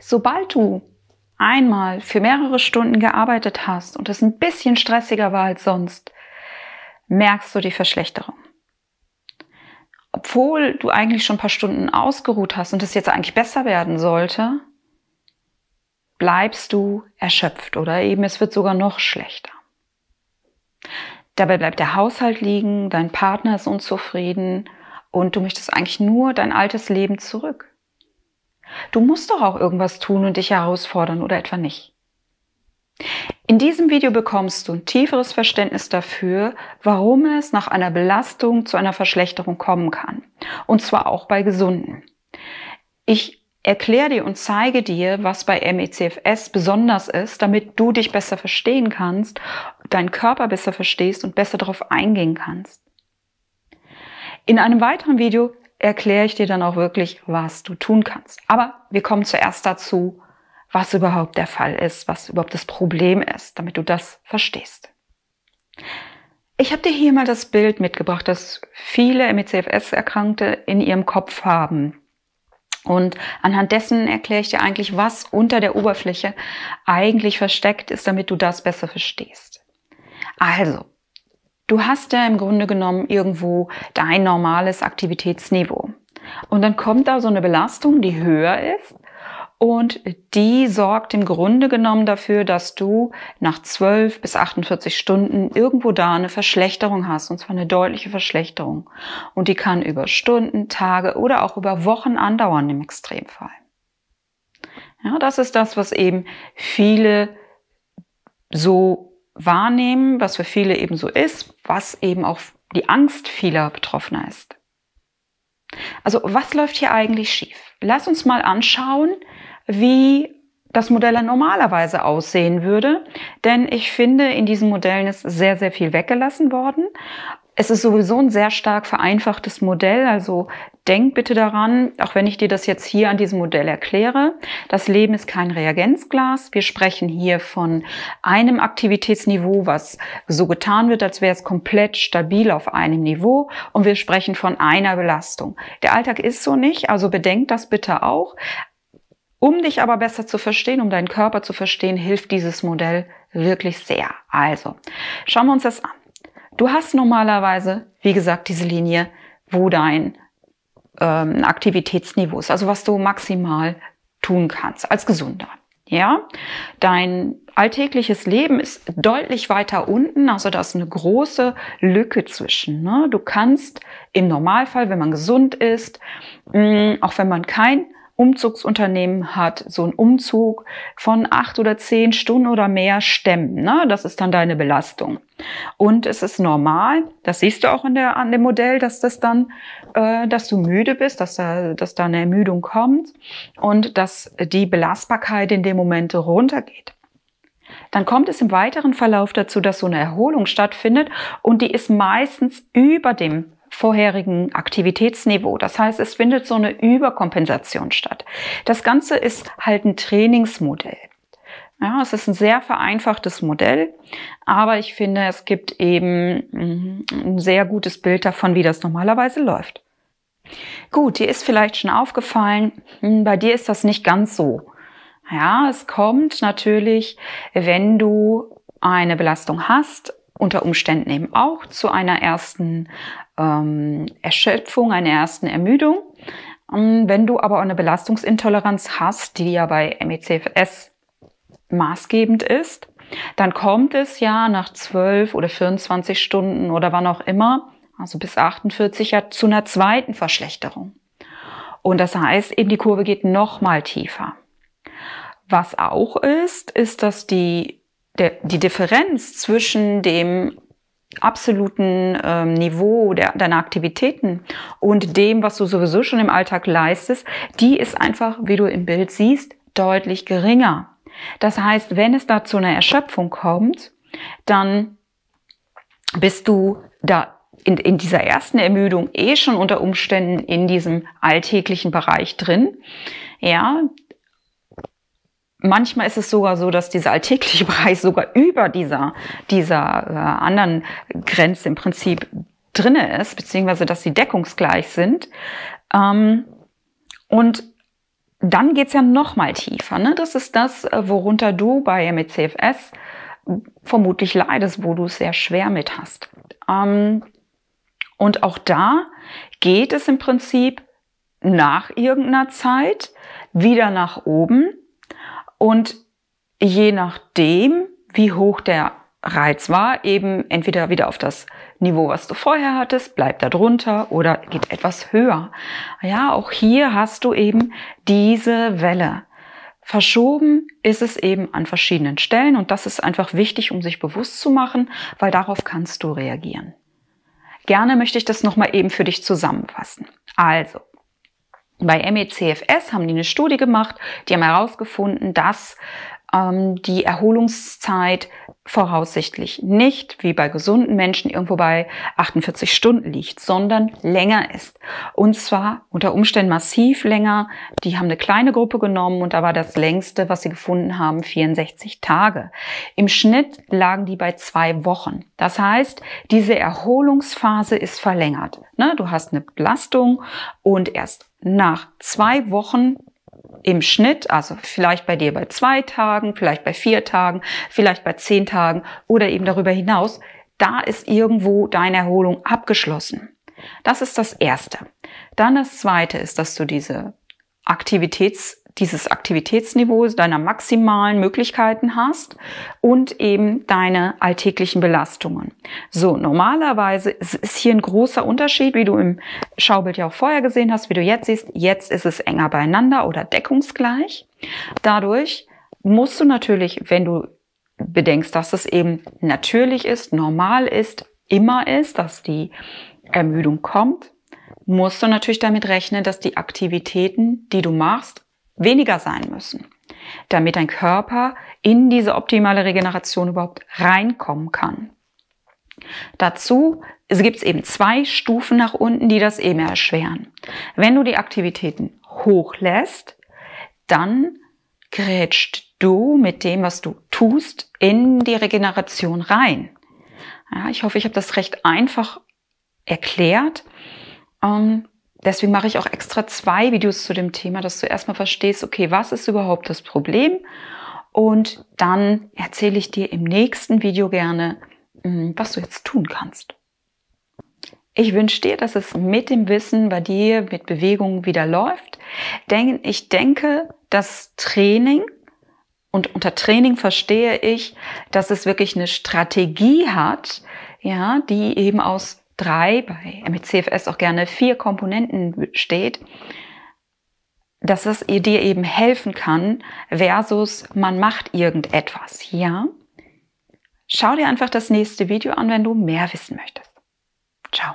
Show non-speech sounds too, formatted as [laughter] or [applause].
sobald du einmal für mehrere Stunden gearbeitet hast und es ein bisschen stressiger war als sonst, merkst du die Verschlechterung. Obwohl du eigentlich schon ein paar Stunden ausgeruht hast und es jetzt eigentlich besser werden sollte, bleibst du erschöpft oder eben es wird sogar noch schlechter. Dabei bleibt der Haushalt liegen, dein Partner ist unzufrieden und du möchtest eigentlich nur dein altes Leben zurück. Du musst doch auch irgendwas tun und dich herausfordern oder etwa nicht. In diesem Video bekommst du ein tieferes Verständnis dafür, warum es nach einer Belastung zu einer Verschlechterung kommen kann. Und zwar auch bei Gesunden. Ich erkläre dir und zeige dir, was bei MECFS besonders ist, damit du dich besser verstehen kannst, deinen Körper besser verstehst und besser darauf eingehen kannst. In einem weiteren Video erkläre ich dir dann auch wirklich, was du tun kannst. Aber wir kommen zuerst dazu, was überhaupt der Fall ist, was überhaupt das Problem ist, damit du das verstehst. Ich habe dir hier mal das Bild mitgebracht, das viele MECFS-Erkrankte in ihrem Kopf haben. Und anhand dessen erkläre ich dir eigentlich, was unter der Oberfläche eigentlich versteckt ist, damit du das besser verstehst. Also, Du hast ja im Grunde genommen irgendwo dein normales Aktivitätsniveau. Und dann kommt da so eine Belastung, die höher ist. Und die sorgt im Grunde genommen dafür, dass du nach 12 bis 48 Stunden irgendwo da eine Verschlechterung hast, und zwar eine deutliche Verschlechterung. Und die kann über Stunden, Tage oder auch über Wochen andauern im Extremfall. Ja, das ist das, was eben viele so wahrnehmen, was für viele eben so ist was eben auch die Angst vieler Betroffener ist. Also was läuft hier eigentlich schief? Lass uns mal anschauen, wie das Modell normalerweise aussehen würde, denn ich finde, in diesen Modellen ist sehr, sehr viel weggelassen worden. Es ist sowieso ein sehr stark vereinfachtes Modell, also denk bitte daran, auch wenn ich dir das jetzt hier an diesem Modell erkläre, das Leben ist kein Reagenzglas. Wir sprechen hier von einem Aktivitätsniveau, was so getan wird, als wäre es komplett stabil auf einem Niveau und wir sprechen von einer Belastung. Der Alltag ist so nicht, also bedenk das bitte auch. Um dich aber besser zu verstehen, um deinen Körper zu verstehen, hilft dieses Modell wirklich sehr. Also, schauen wir uns das an. Du hast normalerweise, wie gesagt, diese Linie, wo dein ähm, Aktivitätsniveaus, also was du maximal tun kannst als Gesunder. Ja, dein alltägliches Leben ist deutlich weiter unten, also da ist eine große Lücke zwischen. Ne? Du kannst im Normalfall, wenn man gesund ist, mh, mm, auch wenn man kein Umzugsunternehmen hat, so ein Umzug von acht oder zehn Stunden oder mehr stemmen. Ne? Das ist dann deine Belastung. Und es ist normal, das siehst du auch in der, an dem Modell, dass das dann, äh, dass du müde bist, dass da, dass da eine Ermüdung kommt und dass die Belastbarkeit in dem Moment runtergeht. Dann kommt es im weiteren Verlauf dazu, dass so eine Erholung stattfindet und die ist meistens über dem vorherigen Aktivitätsniveau. Das heißt, es findet so eine Überkompensation statt. Das Ganze ist halt ein Trainingsmodell. Ja, es ist ein sehr vereinfachtes Modell, aber ich finde, es gibt eben mhm, ein sehr gutes Bild davon, wie das normalerweise läuft. Gut, dir ist vielleicht schon aufgefallen, hm, bei dir ist das nicht ganz so. Ja, es kommt natürlich, wenn du eine Belastung hast, unter Umständen eben auch zu einer ersten ähm, Erschöpfung, einer ersten Ermüdung. Ähm, wenn du aber eine Belastungsintoleranz hast, die ja bei MECFS maßgebend ist, dann kommt es ja nach 12 oder 24 Stunden oder wann auch immer, also bis 48 ja, zu einer zweiten Verschlechterung. Und das heißt, eben die Kurve geht noch mal tiefer. Was auch ist, ist, dass die, der, die Differenz zwischen dem absoluten ähm, Niveau der, deiner Aktivitäten und dem, was du sowieso schon im Alltag leistest, die ist einfach, wie du im Bild siehst, deutlich geringer. Das heißt, wenn es da zu einer Erschöpfung kommt, dann bist du da in, in dieser ersten Ermüdung eh schon unter Umständen in diesem alltäglichen Bereich drin. Ja, manchmal ist es sogar so, dass dieser alltägliche Preis [laughs] sogar über dieser, dieser äh, anderen Grenze im Prinzip drinne ist, beziehungsweise dass sie deckungsgleich sind. Ähm, und dann geht's ja noch mal tiefer. Ne? Das ist das, äh, worunter du bei MECFS vermutlich leidest, wo du es sehr schwer mit hast. Ähm, und auch da geht es im Prinzip nach irgendeiner Zeit wieder nach oben und je nachdem, wie hoch der Reiz war, eben entweder wieder auf das Niveau, was du vorher hattest, bleibt da drunter oder geht etwas höher. Ja, auch hier hast du eben diese Welle. Verschoben ist es eben an verschiedenen Stellen und das ist einfach wichtig, um sich bewusst zu machen, weil darauf kannst du reagieren. Gerne möchte ich das nochmal eben für dich zusammenfassen. Also, bei MECFS haben die eine Studie gemacht, die haben herausgefunden, dass ähm, die Erholungszeit voraussichtlich nicht, wie bei gesunden Menschen, irgendwo bei 48 Stunden liegt, sondern länger ist. Und zwar unter Umständen massiv länger. Die haben eine kleine Gruppe genommen und da war das längste, was sie gefunden haben, 64 Tage. Im Schnitt lagen die bei zwei Wochen. Das heißt, diese Erholungsphase ist verlängert. Ne, du hast eine Belastung und erst nach zwei Wochen im Schnitt, also vielleicht bei dir bei zwei Tagen, vielleicht bei vier Tagen, vielleicht bei zehn Tagen oder eben darüber hinaus, da ist irgendwo deine Erholung abgeschlossen. Das ist das Erste. Dann das Zweite ist, dass du diese Aktivitäts- dieses Aktivitätsniveau deiner maximalen Möglichkeiten hast und eben deine alltäglichen Belastungen. So, normalerweise ist hier ein großer Unterschied, wie du im Schaubild ja auch vorher gesehen hast, wie du jetzt siehst. Jetzt ist es enger beieinander oder deckungsgleich. Dadurch musst du natürlich, wenn du bedenkst, dass es eben natürlich ist, normal ist, immer ist, dass die Ermüdung kommt, musst du natürlich damit rechnen, dass die Aktivitäten, die du machst, weniger sein müssen, damit dein Körper in diese optimale Regeneration überhaupt reinkommen kann. Dazu gibt es eben zwei Stufen nach unten, die das eben erschweren. Wenn du die Aktivitäten hochlässt, dann grätscht du mit dem, was du tust, in die Regeneration rein. Ja, ich hoffe, ich habe das recht einfach erklärt. Ähm, deswegen mache ich auch extra zwei Videos zu dem Thema, dass du erstmal verstehst, okay, was ist überhaupt das Problem? Und dann erzähle ich dir im nächsten Video gerne, mm, was du jetzt tun kannst. Ich wünsche dir, dass es mit dem Wissen bei dir, mit Bewegung wieder läuft. Denn ich denke, dass Training und unter Training verstehe ich, dass es wirklich eine Strategie hat, ja, die eben aus drei, bei CFS auch gerne vier Komponenten steht, dass es dir eben helfen kann, versus man macht irgendetwas. Ja? Schau dir einfach das nächste Video an, wenn du mehr wissen möchtest. Ciao.